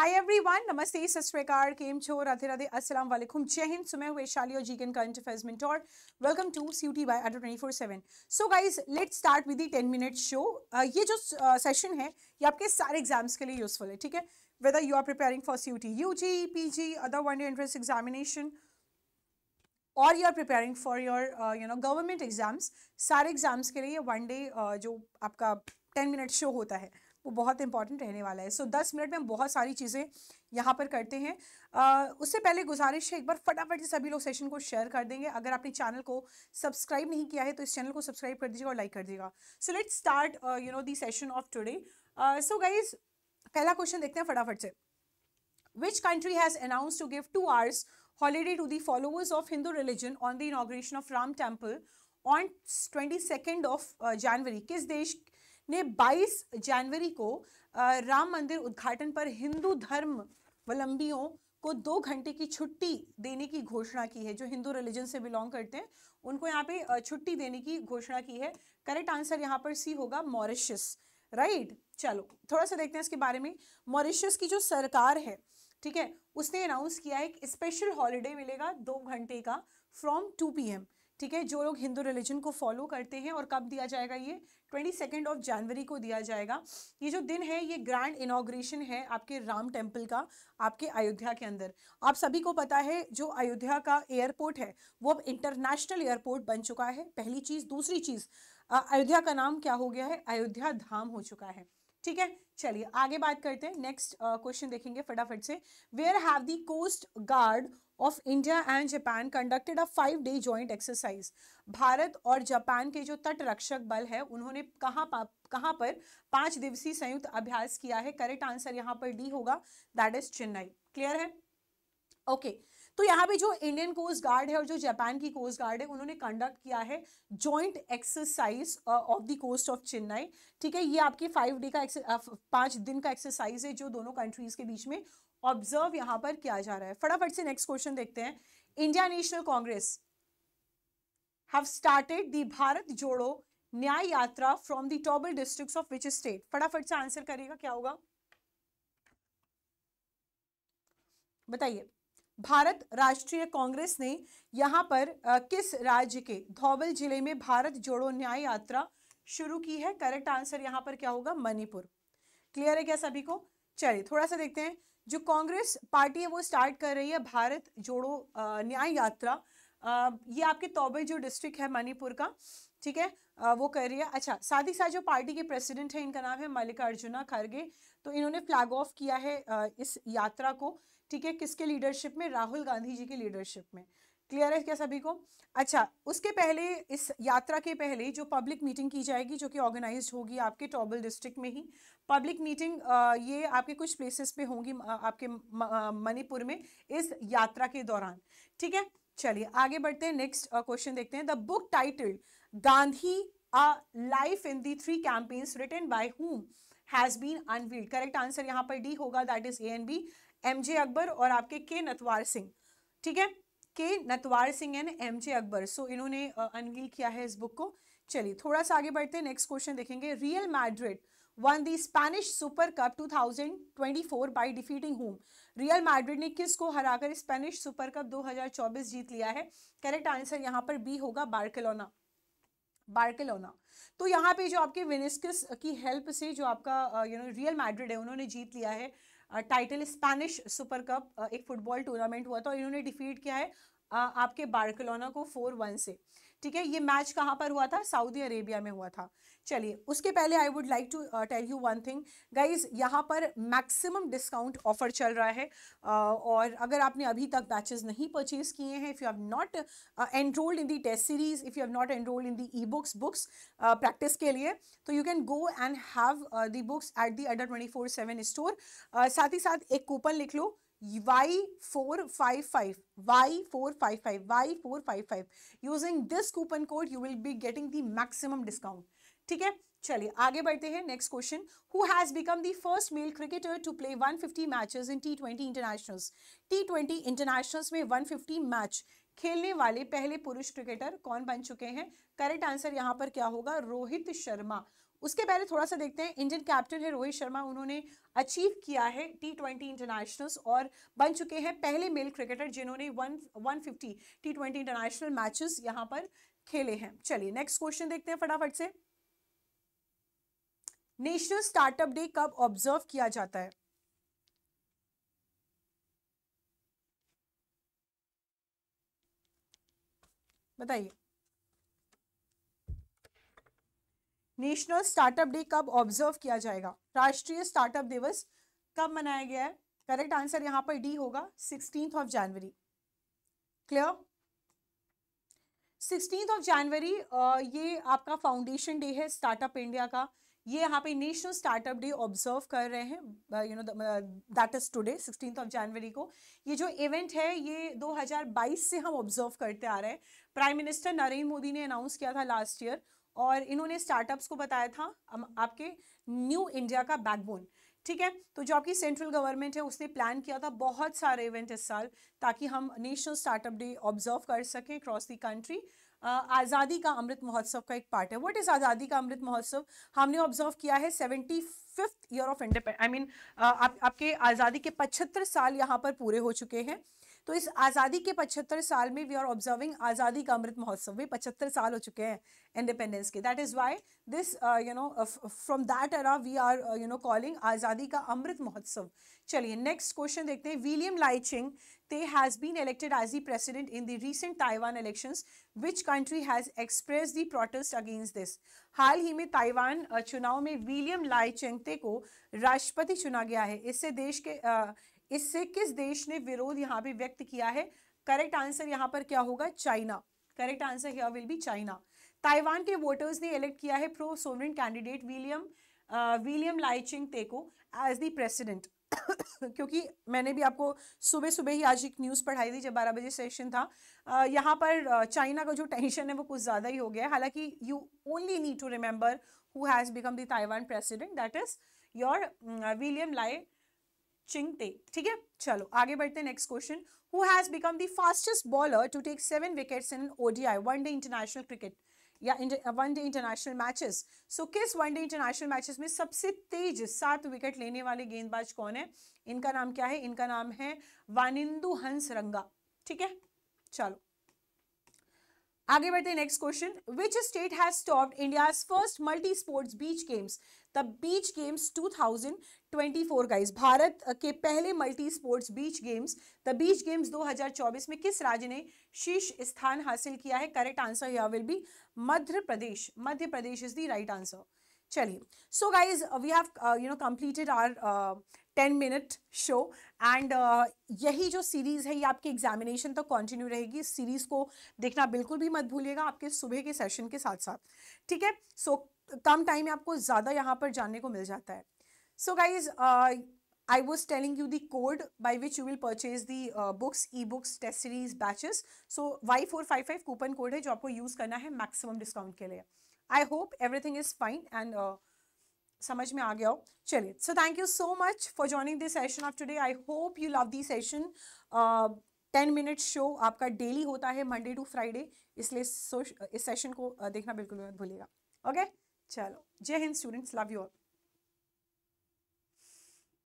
Hi everyone नमस्ते सस्कार केम छो राधे राधे अस्सलाम वालेकुम जय हिंद सुमे हुए शाली और जीकन current affairs mentor welcome to C T by Adda twenty four seven so guys let start with the ten minute show ये जो सेशन uh, है ये आपके सारे एग्जाम्स के लिए यूजफुल है ठीक है whether you are preparing for C U T U G P G other one day entrance examination और you are preparing for your you know government exams सारे एग्जाम्स के लिए वन डे uh, जो आपका ten minute show होता है वो बहुत इंपॉर्टेंट रहने वाला है सो so, दस मिनट में हम बहुत सारी चीज़ें यहाँ पर करते हैं uh, उससे पहले गुजारिश है एक बार फटाफट से सभी लोग सेशन को शेयर कर देंगे अगर आपने चैनल को सब्सक्राइब नहीं किया है तो इस चैनल को सब्सक्राइब कर दीजिएगा और लाइक कर दीजिएगा so let start you know the session of today so guys पहला क्वेश्चन देखते हैं फटाफट से which country has announce to give two hours holiday to the followers of Hindu religion on the inauguration of Ram temple on twenty second of January किस देश ने 22 जनवरी को राम मंदिर उद्घाटन पर हिंदू धर्मवलंबियों को दो घंटे की छुट्टी देने की घोषणा की है जो हिंदू रिलीजन से बिलोंग करते हैं उनको यहाँ पे छुट्टी देने की घोषणा की है करेक्ट आंसर यहाँ पर सी होगा मॉरिशस राइट चलो थोड़ा सा देखते हैं इसके बारे में मॉरिशस की जो सरकार है ठीक है उसने अनाउंस किया है एक स्पेशल हॉलीडे मिलेगा दो घंटे का फ्रॉम टू पी ठीक है जो लोग हिंदू रिलीजन को फॉलो करते हैं और कब दिया जाएगा ये ट्वेंटी सेकेंड ऑफ जनवरी को दिया जाएगा ये जो दिन है ये ग्रैंड इनाग्रेशन है आपके राम टेम्पल का आपके अयोध्या के अंदर आप सभी को पता है जो अयोध्या का एयरपोर्ट है वो अब इंटरनेशनल एयरपोर्ट बन चुका है पहली चीज़ दूसरी चीज़ अयोध्या का नाम क्या हो गया है अयोध्या धाम हो चुका है ठीक है चलिए आगे बात करते हैं नेक्स्ट क्वेश्चन देखेंगे फटाफट से where have the coast guard of India and Japan conducted a five day joint exercise Bharat और जापान के जो तटरक्षक बल है उन्होंने कहाँ कहाँ पर पांच दिवसीय संयुक्त अभ्यास किया है करेक्ट आंसर यहाँ पर डी होगा दैट इज चेन्नई क्लियर है ओके okay. तो यहाँ पे जो इंडियन कोस्ट गार्ड है और जो जापान की कोस्ट गार्ड है उन्होंने कंडक्ट किया है joint exercise of the coast of Chennai ठीक है ये आपके फाइव डे का uh, पांच दिन का एक्सरसाइज है जो दोनों कंट्रीज के बीच में ऑब्जर्व यहाँ पर किया जा रहा है फटाफट से नेक्स्ट क्वेश्चन देखते हैं India National Congress have started the Bharat Jodo Nyay Yatra from the Thoubal districts of which state फटाफट से आंसर करेगा क्या होगा बताइए भारत राष्ट्रीय कांग्रेस ने यहां पर आ, किस राज्य के धौबल जिले में भारत जोड़ो न्याय यात्रा शुरू की है करेक्ट आंसर यहां पर क्या होगा मणिपुर क्लियर है क्या सभी को चलिए थोड़ा सा देखते हैं जो कांग्रेस पार्टी है वो स्टार्ट कर रही है भारत जोड़ो न्याय यात्रा ये आपके तौबे जो डिस्ट्रिक्ट है मणिपुर का ठीक है वो कर रही है अच्छा साथ ही साथ जो पार्टी के प्रेसिडेंट है इनका नाम है मल्लिकार्जुना खड़गे तो इन्होंने फ्लैग ऑफ किया है इस यात्रा को ठीक है किसके लीडरशिप में राहुल गांधी जी की लीडरशिप में क्लियर है क्या सभी को अच्छा उसके पहले इस यात्रा के पहले जो पब्लिक मीटिंग की जाएगी जो कि ऑर्गेनाइज होगी आपके टॉबल डिस्ट्रिक्ट में ही पब्लिक मीटिंग ये आपके कुछ प्लेसेस पे होंगी आपके मणिपुर में इस यात्रा के दौरान ठीक है चलिए आगे बढ़ते हैं नेक्स्ट क्वेश्चन देखते हैं the book titled Gandhi a life in the three campaigns written by whom has been unveiled correct answer यहाँ पर डी होगा that is A N B M J Akbar और आपके के नतवार सिंह ठीक है K Natwar Singh and M J Akbar so इन्होंने unveil किया है इस बुक को चलिए थोड़ा सा आगे बढ़ते हैं नेक्स्ट क्वेश्चन देखेंगे Real Madrid won the Spanish super cup 2024 thousand twenty four by defeating whom Real Madrid ने किस को हराकर स्पेनिश सुपर कप दो हजार चौबीस जीत लिया है करेक्ट आंसर यहाँ पर बी होगा बार्केलोना बार्केलोना तो यहाँ पे जो आपके विनिस्कस की हेल्प से जो आपका यू नो रियल मैड्रिड है उन्होंने जीत लिया है टाइटल स्पैनिश सुपर कप एक फुटबॉल टूर्नामेंट हुआ था और इन्होंने डिफीट किया है आपके बार्कलोना को फोर वन से ठीक है ये मैच कहाँ पर हुआ था सऊदी अरेबिया में हुआ था चलिए उसके पहले I would like to tell you one thing guys यहाँ पर मैक्सिमम डिस्काउंट ऑफर चल रहा है uh, और अगर आपने अभी तक बैचेस नहीं परचेज किए हैं if you have not enrolled in the test series if you have not enrolled in the E books books practice के लिए तो you can go and have the books at the Adda twenty four seven store साथ ही साथ एक coupon लिख लो Y four five five Y four five five Y four five five using this coupon code you will be getting the maximum discount ठीक है चलिए आगे बढ़ते हैं next question who has become the first male cricketer to play 150 matches in T twenty international T twenty internationals में 150 match खेलने वाले पहले पुरुष क्रिकेटर कौन बन चुके हैं करेक्ट आंसर यहाँ पर क्या होगा रोहित शर्मा उसके पहले थोड़ा सा देखते हैं इंडियन कैप्टन है रोहित शर्मा उन्होंने अचीव किया है टी ट्वेंटी इंटरनेशनल्स और बन चुके हैं पहले मेल क्रिकेटर जिन्होंने one one fifty T twenty international matches यहां पर खेले हैं चलिए नेक्स्ट क्वेश्चन देखते हैं फटाफट से नेशनल स्टार्टअप डे कब ऑब्जर्व किया जाता है बताइए नेशनल स्टार्टअप डे कब ऑब्जर्व किया जाएगा राष्ट्रीय स्टार्टअप दिवस कब मनाया गया है करेक्ट आंसर यहां पर डी होगा sixteenth of January clear sixteen of January ये आपका फाउंडेशन डे है स्टार्टअप इंडिया का ये यहाँ पे नेशनल स्टार्टअप डे ऑब्जर्व कर रहे हैं you know that is today sixteen of January को ये जो इवेंट है ये 2022 से हम ऑब्जर्व करते आ रहे हैं प्राइम मिनिस्टर नरेंद्र मोदी ने अनाउंस किया था लास्ट ईयर और इन्होंने स्टार्टअप्स को बताया था आपके न्यू इंडिया का बैकबोन ठीक है तो जो आपकी सेंट्रल गवर्नमेंट है उसने प्लान किया था बहुत सारे इवेंट इस साल ताकि हम नेशनल स्टार्टअप डे ऑब्जर्व कर सकें अक्रॉस दी कंट्री आज़ादी का अमृत महोत्सव का एक पार्ट है व्हाट इज़ आज़ादी का अमृत महोत्सव हमने ऑब्जर्व किया है seventy fifth year of independence I mean आपके आज़ादी के पचहत्तर साल यहाँ पर पूरे हो चुके हैं तो इस आज़ादी के पचहत्तर साल में वी आर ऑब्जर्विंग आज़ादी का अमृत महोत्सव में पचहत्तर साल हो चुके हैं इंडिपेंडेंस के that is why this you know from that era we are you know calling Azadi ka Amrit Mahotsav चलिए नेक्स्ट क्वेश्चन देखते हैं William Lai Ching Te has been elected as the president in the recent Taiwan elections. Which country has express the protest against this हाल ही में Taiwan uh, चुनाव में William लाई चेंगते को राष्ट्रपति चुना गया है इससे देश के uh, इससे किस देश ने विरोध यहाँ पे व्यक्त किया है करेक्ट आंसर यहाँ पर क्या होगा China correct answer here will be China Taiwan के वोटर्स ने इलेक्ट किया है pro sovereign candidate William William Lai Ching तेको एज द प्रेसिडेंट क्योंकि मैंने भी आपको सुबह सुबह ही आज एक न्यूज़ पढ़ाई थी जब बारह बजे सेशन था uh, यहाँ पर चाइना uh, का जो टेंशन है वो कुछ ज़्यादा ही हो गया है हालांकि you only need to remember who has become the Taiwan president that is your William Lai Ching Te ठीक है चलो आगे बढ़ते हैं next question who has become the fastest bowler to take seven wickets in ODI one day international cricket या one day international matches so किस one day international matches में सबसे तेज सात विकेट लेने वाले गेंदबाज कौन है इनका नाम क्या है इनका नाम है वानिंदु हंस रंगा ठीक है चलो आगे बढ़ते हैं next question which state has stopped India first multi sports beach games the beach games 2024 guys Bharat के पहले multi sports beach games the beach games 2024 में किस राज्य ने शीर्ष स्थान हासिल किया है करेक्ट आंसर या will be Madhya Pradesh Madhya Pradesh is the right answer चलिए so guys we have you know completed our ten minute show and यही जो सीरीज़ है ये आपके एग्जामिनेशन तक तो कंटिन्यू रहेगी इस सीरीज़ को देखना बिल्कुल भी मत भूलिएगा आपके सुबह के सेशन के साथ साथ ठीक है सो कम टाइम में आपको ज़्यादा यहाँ पर जानने को मिल जाता है so guys I was telling you the code by which you will purchase the books E books test series batches so Y four five five coupon code है जो आपको यूज करना है मैक्सिमम डिस्काउंट के लिए I hope everything is fine and समझ में आ गया हो चलिए so thank you so much for joining this session of today I hope you love this session ten minute show आपका डेली होता है मंडे टू फ्राइडे इसलिए इस सेशन को देखना बिल्कुल मत भूलिएगा ओके चलो जय हिंद स्टूडेंट्स लव यू ऑल